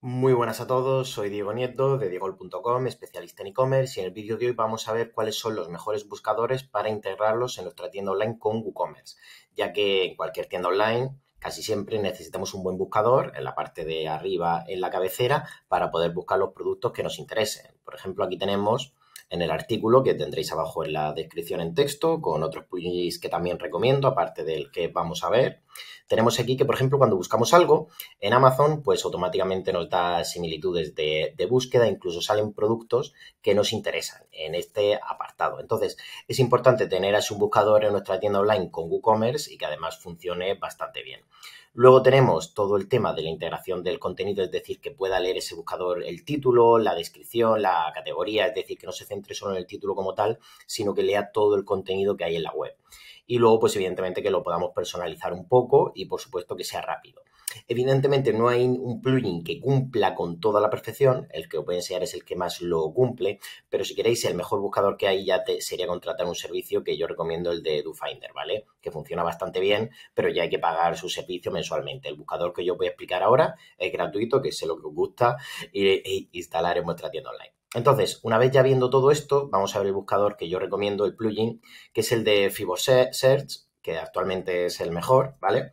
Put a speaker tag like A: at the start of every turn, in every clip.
A: Muy buenas a todos, soy Diego Nieto de diegol.com, especialista en e-commerce y en el vídeo de hoy vamos a ver cuáles son los mejores buscadores para integrarlos en nuestra tienda online con WooCommerce, ya que en cualquier tienda online casi siempre necesitamos un buen buscador en la parte de arriba en la cabecera para poder buscar los productos que nos interesen. Por ejemplo, aquí tenemos en el artículo que tendréis abajo en la descripción en texto, con otros plugins que también recomiendo, aparte del que vamos a ver. Tenemos aquí que, por ejemplo, cuando buscamos algo en Amazon, pues automáticamente nos da similitudes de, de búsqueda, incluso salen productos que nos interesan en este apartado. Entonces, es importante tener a su buscador en nuestra tienda online con WooCommerce y que además funcione bastante bien. Luego tenemos todo el tema de la integración del contenido, es decir, que pueda leer ese buscador el título, la descripción, la categoría, es decir, que no se centre solo en el título como tal, sino que lea todo el contenido que hay en la web. Y luego, pues evidentemente que lo podamos personalizar un poco y por supuesto que sea rápido. Evidentemente no hay un plugin que cumpla con toda la perfección, el que os voy a enseñar es el que más lo cumple, pero si queréis el mejor buscador que hay ya te, sería contratar un servicio que yo recomiendo el de DoFinder, ¿vale? Que funciona bastante bien, pero ya hay que pagar su servicio mensualmente. El buscador que yo voy a explicar ahora es gratuito, que sé lo que os gusta, e, instalar en vuestra tienda online. Entonces, una vez ya viendo todo esto, vamos a ver el buscador que yo recomiendo, el plugin, que es el de FiboSearch, que actualmente es el mejor, ¿vale?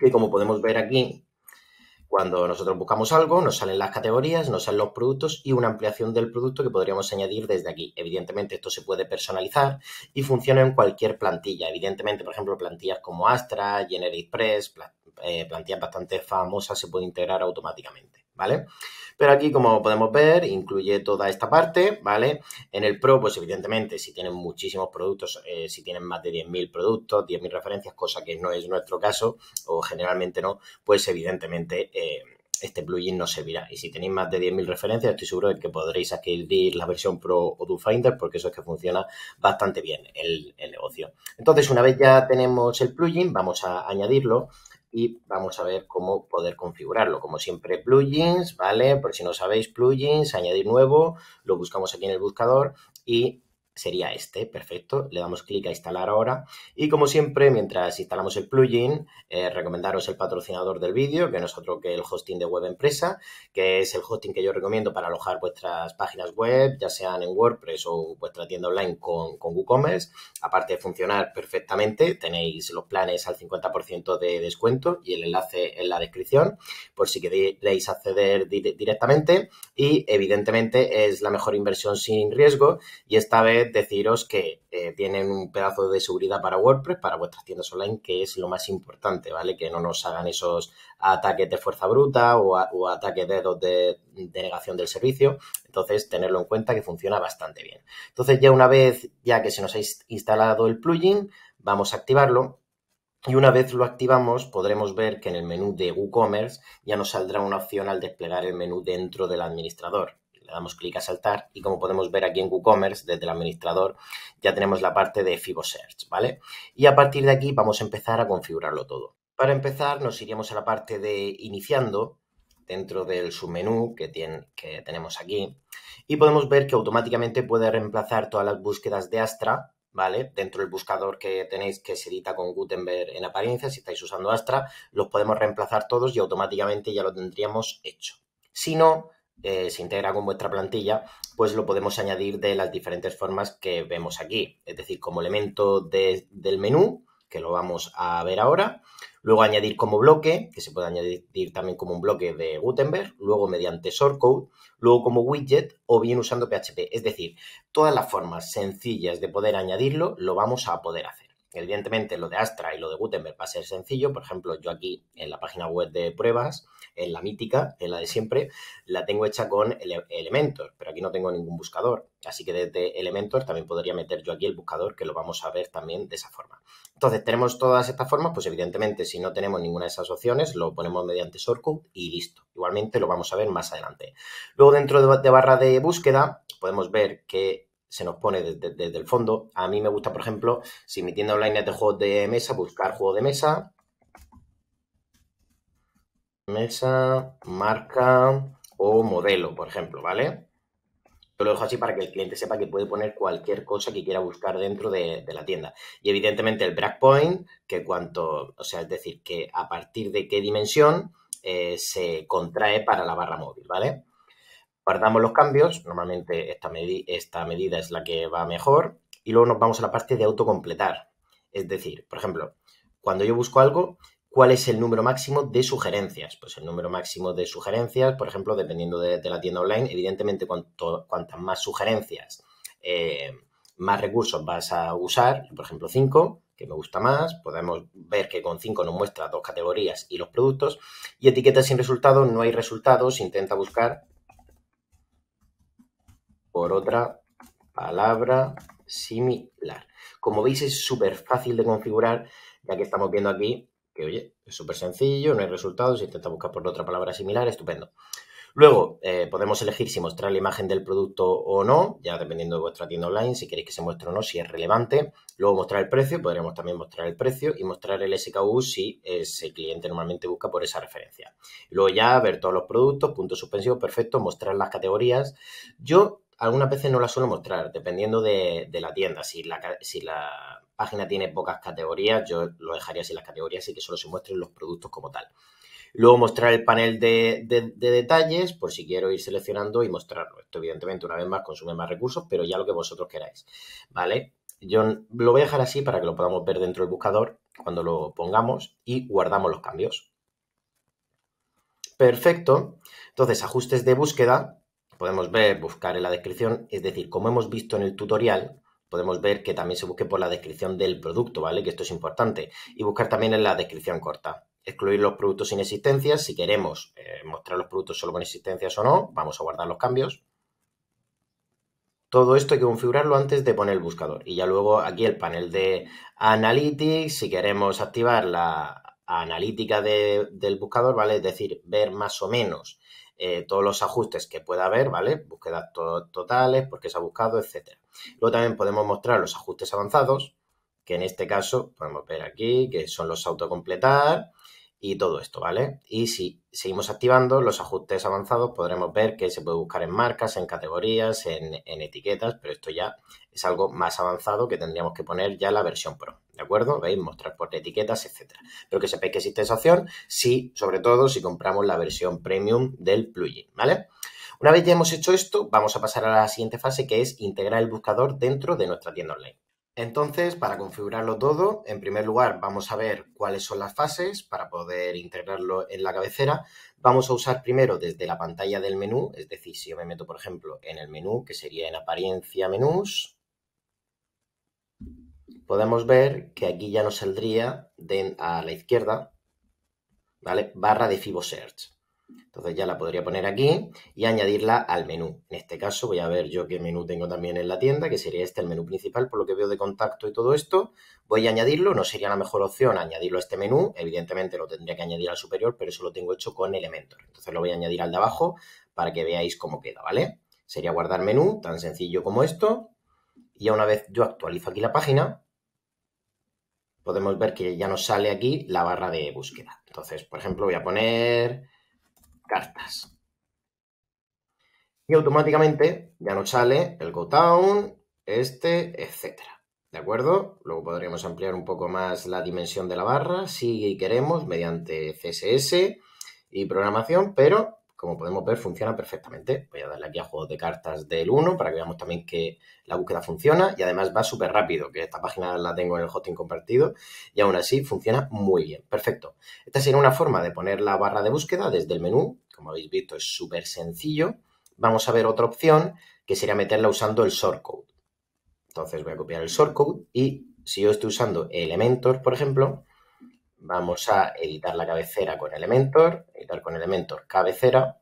A: que como podemos ver aquí, cuando nosotros buscamos algo, nos salen las categorías, nos salen los productos y una ampliación del producto que podríamos añadir desde aquí. Evidentemente, esto se puede personalizar y funciona en cualquier plantilla. Evidentemente, por ejemplo, plantillas como Astra, Press eh, plantillas bastante famosas se puede integrar automáticamente. ¿vale? Pero aquí, como podemos ver, incluye toda esta parte, ¿vale? En el Pro, pues evidentemente, si tienen muchísimos productos, eh, si tienen más de 10.000 productos, 10.000 referencias, cosa que no es nuestro caso, o generalmente no, pues evidentemente... Eh, este plugin no servirá. Y si tenéis más de 10.000 referencias, estoy seguro de que podréis adquirir la versión Pro o Finder, porque eso es que funciona bastante bien el, negocio. Entonces, una vez ya tenemos el plugin, vamos a añadirlo y vamos a ver cómo poder configurarlo. Como siempre, plugins, ¿vale? Por si no sabéis, plugins, añadir nuevo, lo buscamos aquí en el buscador y sería este, perfecto. Le damos clic a instalar ahora y como siempre, mientras instalamos el plugin, eh, recomendaros el patrocinador del vídeo, que no es otro que el hosting de web empresa, que es el hosting que yo recomiendo para alojar vuestras páginas web, ya sean en WordPress o vuestra tienda online con, con WooCommerce. Aparte de funcionar perfectamente, tenéis los planes al 50% de descuento y el enlace en la descripción por si queréis acceder directamente y evidentemente es la mejor inversión sin riesgo y esta vez deciros que eh, tienen un pedazo de seguridad para WordPress, para vuestras tiendas online, que es lo más importante, ¿vale? Que no nos hagan esos ataques de fuerza bruta o, ataques de de, de negación del servicio. Entonces, tenerlo en cuenta que funciona bastante bien. Entonces, ya una vez, ya que se nos ha instalado el plugin, vamos a activarlo. Y una vez lo activamos, podremos ver que en el menú de WooCommerce ya nos saldrá una opción al desplegar el menú dentro del administrador le damos clic a saltar y como podemos ver aquí en WooCommerce, desde el administrador, ya tenemos la parte de FiboSearch, ¿vale? Y a partir de aquí vamos a empezar a configurarlo todo. Para empezar nos iríamos a la parte de iniciando, dentro del submenú que, tiene, que tenemos aquí, y podemos ver que automáticamente puede reemplazar todas las búsquedas de Astra ¿vale? Dentro del buscador que tenéis que se edita con Gutenberg en apariencia, si estáis usando Astra, los podemos reemplazar todos y automáticamente ya lo tendríamos hecho. Si no, eh, se integra con vuestra plantilla, pues lo podemos añadir de las diferentes formas que vemos aquí. Es decir, como elemento del menú, que lo vamos a ver ahora. Luego añadir como bloque, que se puede añadir también como un bloque de Gutenberg. Luego mediante shortcode. Luego como widget o bien usando PHP. Es decir, todas las formas sencillas de poder añadirlo lo vamos a poder hacer. Evidentemente, lo de Astra y lo de Gutenberg va a ser sencillo. Por ejemplo, yo aquí en la página web de pruebas, en la mítica, en la de siempre, la tengo hecha con Elementor, pero aquí no tengo ningún buscador. Así que desde Elementor también podría meter yo aquí el buscador, que lo vamos a ver también de esa forma. Entonces, tenemos todas estas formas, pues evidentemente, si no tenemos ninguna de esas opciones, lo ponemos mediante shortcut y listo. Igualmente, lo vamos a ver más adelante. Luego, dentro de barra de búsqueda, podemos ver que se nos pone desde, el fondo. A mí me gusta, por ejemplo, si mi tienda online es de juegos de mesa, buscar juego de mesa. Mesa, marca o modelo, por ejemplo, ¿vale? Yo lo dejo así para que el cliente sepa que puede poner cualquier cosa que quiera buscar dentro de, la tienda. Y evidentemente el breakpoint, que cuanto, o sea, es decir, que a partir de qué dimensión eh, se contrae para la barra móvil, ¿vale? guardamos los cambios, normalmente esta, esta medida es la que va mejor, y luego nos vamos a la parte de autocompletar. Es decir, por ejemplo, cuando yo busco algo, ¿cuál es el número máximo de sugerencias? Pues el número máximo de sugerencias, por ejemplo, dependiendo de, la tienda online, evidentemente cuantas más sugerencias, eh, más recursos vas a usar, por ejemplo 5, que me gusta más, podemos ver que con 5 nos muestra dos categorías y los productos, y etiquetas sin resultados, no hay resultados, intenta buscar por otra palabra similar. Como veis es súper fácil de configurar, ya que estamos viendo aquí que, oye, es súper sencillo, no hay resultados, intenta buscar por otra palabra similar, estupendo. Luego, eh, podemos elegir si mostrar la imagen del producto o no, ya dependiendo de vuestra tienda online, si queréis que se muestre o no, si es relevante. Luego, mostrar el precio, podríamos también mostrar el precio y mostrar el SKU si ese cliente normalmente busca por esa referencia. Luego ya ver todos los productos, punto suspensivo, perfecto, mostrar las categorías. Yo algunas veces no las suelo mostrar, dependiendo de, la tienda. Si la, si la, página tiene pocas categorías, yo lo dejaría sin las categorías y que solo se muestren los productos como tal. Luego mostrar el panel de, de, detalles por si quiero ir seleccionando y mostrarlo. Esto evidentemente una vez más consume más recursos, pero ya lo que vosotros queráis, ¿vale? Yo lo voy a dejar así para que lo podamos ver dentro del buscador cuando lo pongamos y guardamos los cambios. Perfecto. Entonces, ajustes de búsqueda, podemos ver, buscar en la descripción, es decir, como hemos visto en el tutorial, podemos ver que también se busque por la descripción del producto, ¿vale? Que esto es importante. Y buscar también en la descripción corta. Excluir los productos sin existencia. Si queremos eh, mostrar los productos solo con existencias o no, vamos a guardar los cambios. Todo esto hay que configurarlo antes de poner el buscador. Y ya luego aquí el panel de Analytics, si queremos activar la analítica del buscador, ¿vale? Es decir, ver más o menos eh, todos los ajustes que pueda haber, ¿vale? Búsquedas totales, por qué se ha buscado, etc. Luego también podemos mostrar los ajustes avanzados, que en este caso podemos ver aquí que son los autocompletar, y todo esto, ¿vale? Y si seguimos activando los ajustes avanzados, podremos ver que se puede buscar en marcas, en categorías, en, etiquetas, pero esto ya es algo más avanzado que tendríamos que poner ya la versión pro, ¿de acuerdo? ¿Veis? Mostrar por etiquetas, etcétera. Pero que sepáis que existe esa opción, sí, sobre todo si compramos la versión premium del plugin, ¿vale? Una vez ya hemos hecho esto, vamos a pasar a la siguiente fase que es integrar el buscador dentro de nuestra tienda online. Entonces, para configurarlo todo, en primer lugar vamos a ver cuáles son las fases para poder integrarlo en la cabecera. Vamos a usar primero desde la pantalla del menú, es decir, si yo me meto, por ejemplo, en el menú, que sería en apariencia menús, podemos ver que aquí ya nos saldría a la izquierda, ¿vale? Barra de FiboSearch. Entonces ya la podría poner aquí y añadirla al menú. En este caso voy a ver yo qué menú tengo también en la tienda, que sería este el menú principal, por lo que veo de contacto y todo esto. Voy a añadirlo, no sería la mejor opción añadirlo a este menú, evidentemente lo tendría que añadir al superior, pero eso lo tengo hecho con Elementor. Entonces lo voy a añadir al de abajo para que veáis cómo queda, ¿vale? Sería guardar menú, tan sencillo como esto. Y una vez yo actualizo aquí la página, podemos ver que ya nos sale aquí la barra de búsqueda. Entonces, por ejemplo, voy a poner cartas. Y automáticamente ya nos sale el go este, etcétera. ¿De acuerdo? Luego podríamos ampliar un poco más la dimensión de la barra si queremos mediante CSS y programación, pero como podemos ver, funciona perfectamente. Voy a darle aquí a juego de cartas del 1 para que veamos también que la búsqueda funciona y además va súper rápido, que esta página la tengo en el hosting compartido y aún así funciona muy bien. Perfecto. Esta sería una forma de poner la barra de búsqueda desde el menú. Como habéis visto, es súper sencillo. Vamos a ver otra opción que sería meterla usando el shortcode. Entonces voy a copiar el shortcode y si yo estoy usando Elementor, por ejemplo, vamos a editar la cabecera con Elementor, editar con Elementor cabecera,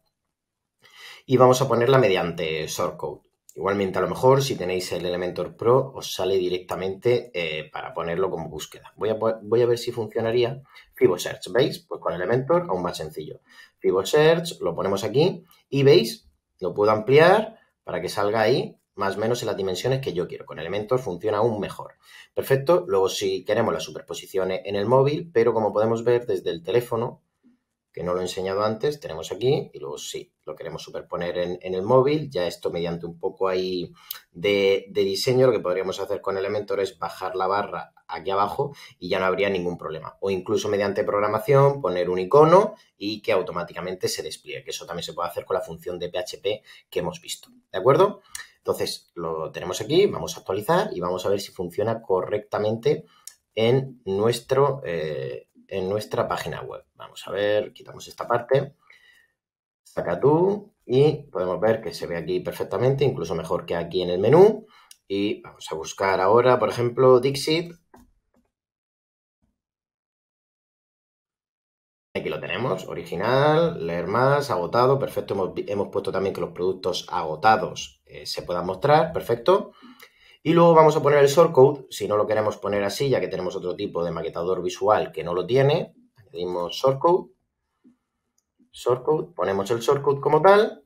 A: y vamos a ponerla mediante shortcode. Igualmente, a lo mejor, si tenéis el Elementor Pro, os sale directamente eh, para ponerlo como búsqueda. Voy a, voy a ver si funcionaría FiboSearch, ¿veis? Pues con Elementor aún más sencillo. FiboSearch, lo ponemos aquí y, ¿veis? Lo puedo ampliar para que salga ahí más o menos en las dimensiones que yo quiero. Con Elementor funciona aún mejor. Perfecto. Luego si queremos las superposiciones en el móvil, pero como podemos ver desde el teléfono, que no lo he enseñado antes, tenemos aquí, y luego sí, lo queremos superponer en, el móvil, ya esto mediante un poco ahí de, diseño, lo que podríamos hacer con Elementor es bajar la barra aquí abajo y ya no habría ningún problema. O incluso mediante programación poner un icono y que automáticamente se despliegue, que eso también se puede hacer con la función de PHP que hemos visto, ¿de acuerdo? Entonces, lo tenemos aquí, vamos a actualizar y vamos a ver si funciona correctamente en, nuestro, eh, en nuestra página web. Vamos a ver, quitamos esta parte, saca tú y podemos ver que se ve aquí perfectamente, incluso mejor que aquí en el menú. Y vamos a buscar ahora, por ejemplo, Dixit. Aquí lo tenemos, original, leer más, agotado, perfecto. Hemos, hemos puesto también que los productos agotados eh, se pueda mostrar, perfecto. Y luego vamos a poner el shortcode, si no lo queremos poner así, ya que tenemos otro tipo de maquetador visual que no lo tiene, añadimos shortcode, shortcode, ponemos el shortcode como tal,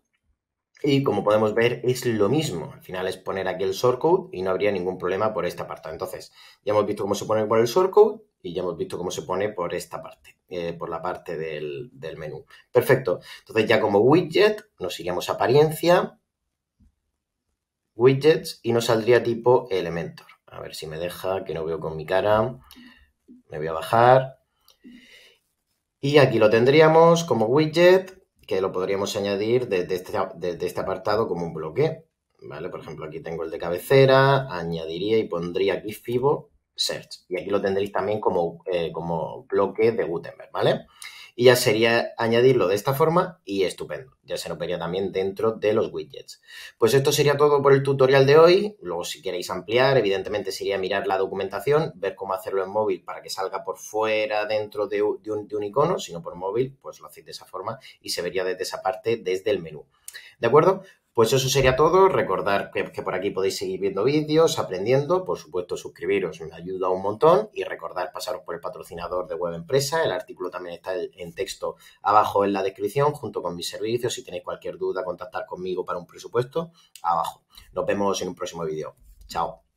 A: y como podemos ver es lo mismo, al final es poner aquí el shortcode y no habría ningún problema por esta parte. Entonces, ya hemos visto cómo se pone por el shortcode y ya hemos visto cómo se pone por esta parte, eh, por la parte del, menú. Perfecto, entonces ya como widget nos iríamos apariencia, widgets y nos saldría tipo Elementor. A ver si me deja, que no veo con mi cara. Me voy a bajar. Y aquí lo tendríamos como widget, que lo podríamos añadir desde este, este, apartado como un bloque. ¿Vale? Por ejemplo, aquí tengo el de cabecera, añadiría y pondría aquí Fibo Search. Y aquí lo tendréis también como, eh, como bloque de Gutenberg, ¿vale? y ya sería añadirlo de esta forma y estupendo. Ya se lo vería también dentro de los widgets. Pues esto sería todo por el tutorial de hoy. Luego si queréis ampliar, evidentemente sería mirar la documentación, ver cómo hacerlo en móvil para que salga por fuera dentro de un, de un icono, sino por móvil, pues lo hacéis de esa forma y se vería desde esa parte desde el menú. ¿De acuerdo? Pues eso sería todo. Recordar que, por aquí podéis seguir viendo vídeos, aprendiendo. Por supuesto, suscribiros me ayuda un montón. Y recordar pasaros por el patrocinador de Web Empresa. El artículo también está en texto abajo en la descripción, junto con mis servicios. Si tenéis cualquier duda, contactar conmigo para un presupuesto, abajo. Nos vemos en un próximo vídeo. Chao.